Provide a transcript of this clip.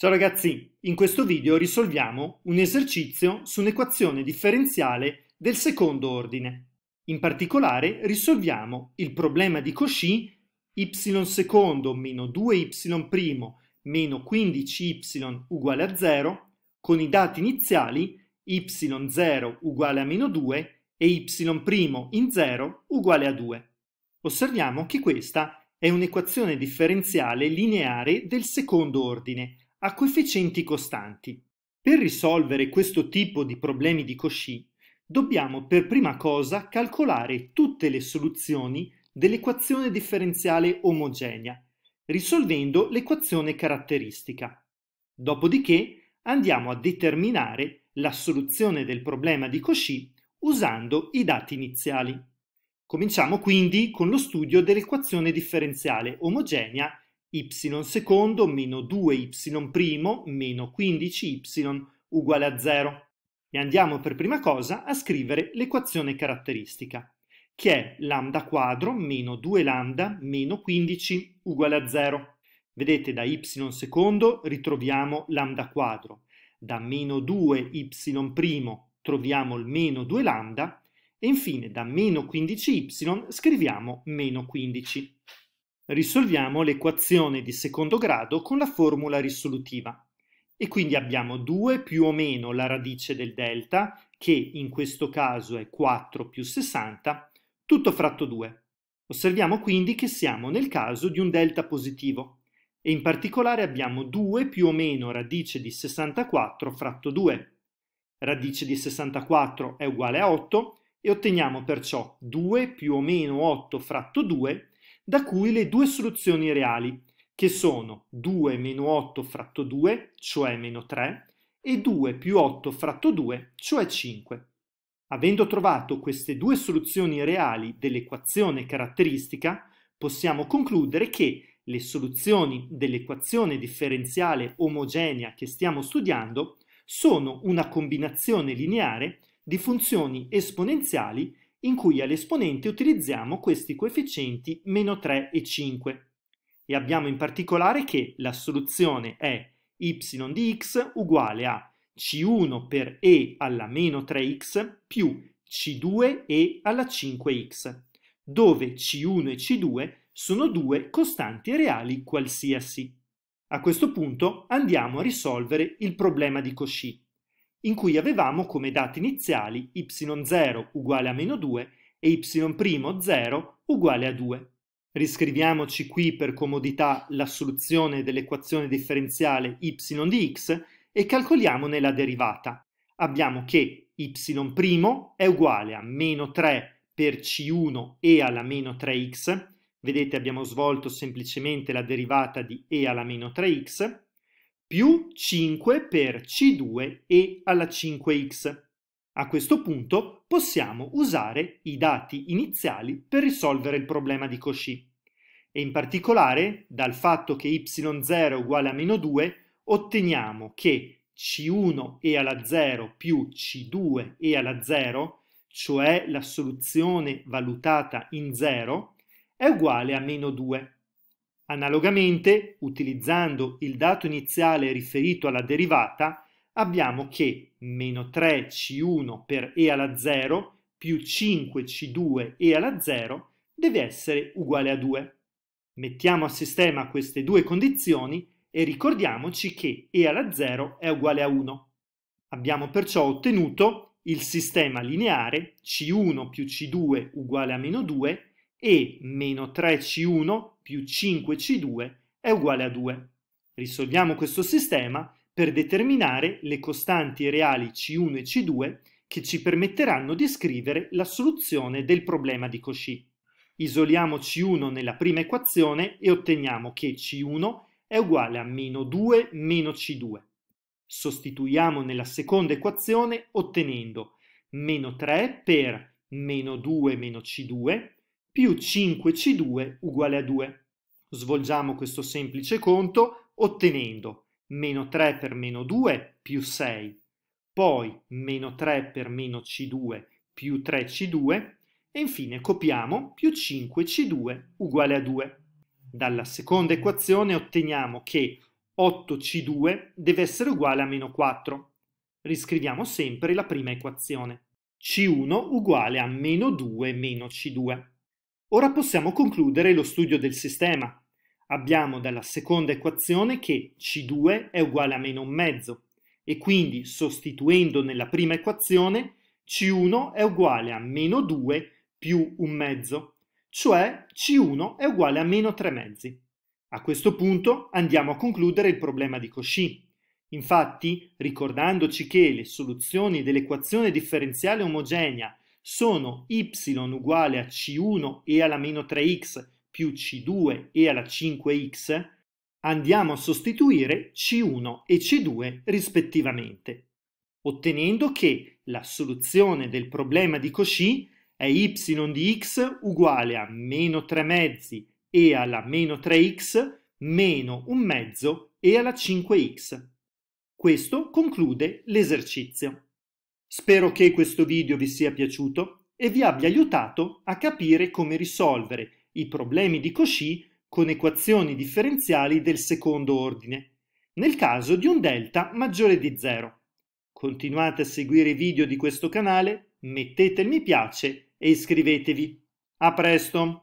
Ciao ragazzi, in questo video risolviamo un esercizio su un'equazione differenziale del secondo ordine. In particolare risolviamo il problema di Cauchy y secondo meno 2y primo meno 15y uguale a 0 con i dati iniziali y0 uguale a meno 2 e y' in 0 uguale a 2. Osserviamo che questa è un'equazione differenziale lineare del secondo ordine a coefficienti costanti. Per risolvere questo tipo di problemi di Cauchy, dobbiamo per prima cosa calcolare tutte le soluzioni dell'equazione differenziale omogenea, risolvendo l'equazione caratteristica. Dopodiché andiamo a determinare la soluzione del problema di Cauchy usando i dati iniziali. Cominciamo quindi con lo studio dell'equazione differenziale omogenea y secondo meno 2y primo meno 15y uguale a 0. E andiamo per prima cosa a scrivere l'equazione caratteristica, che è lambda quadro meno 2 lambda meno 15 uguale a 0. Vedete, da y secondo ritroviamo lambda quadro, da meno 2y primo troviamo il meno 2 lambda e infine da meno 15y scriviamo meno 15. Risolviamo l'equazione di secondo grado con la formula risolutiva e quindi abbiamo 2 più o meno la radice del delta, che in questo caso è 4 più 60, tutto fratto 2. Osserviamo quindi che siamo nel caso di un delta positivo e in particolare abbiamo 2 più o meno radice di 64 fratto 2. Radice di 64 è uguale a 8 e otteniamo perciò 2 più o meno 8 fratto 2 da cui le due soluzioni reali, che sono 2 meno 8 fratto 2, cioè meno 3, e 2 più 8 fratto 2, cioè 5. Avendo trovato queste due soluzioni reali dell'equazione caratteristica, possiamo concludere che le soluzioni dell'equazione differenziale omogenea che stiamo studiando sono una combinazione lineare di funzioni esponenziali in cui all'esponente utilizziamo questi coefficienti meno 3 e 5 e abbiamo in particolare che la soluzione è y di x uguale a c1 per e alla meno 3x più c2 e alla 5x, dove c1 e c2 sono due costanti reali qualsiasi. A questo punto andiamo a risolvere il problema di Cauchy in cui avevamo come dati iniziali y0 uguale a meno 2 e y'0 uguale a 2. Riscriviamoci qui per comodità la soluzione dell'equazione differenziale y di x e calcoliamone la derivata. Abbiamo che y' è uguale a meno 3 per c1 e alla meno 3x, vedete abbiamo svolto semplicemente la derivata di e alla meno 3x, più 5 per C2e alla 5x. A questo punto possiamo usare i dati iniziali per risolvere il problema di Cauchy. E in particolare, dal fatto che y0 cioè è uguale a meno 2, otteniamo che c1e alla 0 più c2e alla 0, cioè la soluzione valutata in 0, è uguale a meno 2. Analogamente, utilizzando il dato iniziale riferito alla derivata, abbiamo che meno 3c1 per e alla 0 più 5c2 e alla 0 deve essere uguale a 2. Mettiamo a sistema queste due condizioni e ricordiamoci che e alla 0 è uguale a 1. Abbiamo perciò ottenuto il sistema lineare c1 più c2 uguale a meno 2 e meno 3c1 più 5C2 è uguale a 2. Risolviamo questo sistema per determinare le costanti reali C1 e C2 che ci permetteranno di scrivere la soluzione del problema di Cauchy. Isoliamo C1 nella prima equazione e otteniamo che C1 è uguale a meno 2 meno C2. Sostituiamo nella seconda equazione ottenendo meno 3 per meno 2 meno C2 più 5C2 uguale a 2. Svolgiamo questo semplice conto ottenendo meno 3 per meno 2 più 6, poi meno 3 per meno C2 più 3C2 e infine copiamo più 5C2 uguale a 2. Dalla seconda equazione otteniamo che 8C2 deve essere uguale a meno 4. Riscriviamo sempre la prima equazione. C1 uguale a meno 2 meno C2. Ora possiamo concludere lo studio del sistema. Abbiamo dalla seconda equazione che C2 è uguale a meno un mezzo e quindi sostituendo nella prima equazione C1 è uguale a meno 2 più un mezzo, cioè C1 è uguale a meno 3 mezzi. A questo punto andiamo a concludere il problema di Cauchy. Infatti, ricordandoci che le soluzioni dell'equazione differenziale omogenea sono y uguale a c1 e alla meno 3x più c2 e alla 5x, andiamo a sostituire c1 e c2 rispettivamente, ottenendo che la soluzione del problema di Cauchy è y di x uguale a meno 3 mezzi e alla meno 3x meno 1 mezzo e alla 5x. Questo conclude l'esercizio. Spero che questo video vi sia piaciuto e vi abbia aiutato a capire come risolvere i problemi di Cauchy con equazioni differenziali del secondo ordine, nel caso di un delta maggiore di zero. Continuate a seguire i video di questo canale, mettete il mi piace e iscrivetevi. A presto!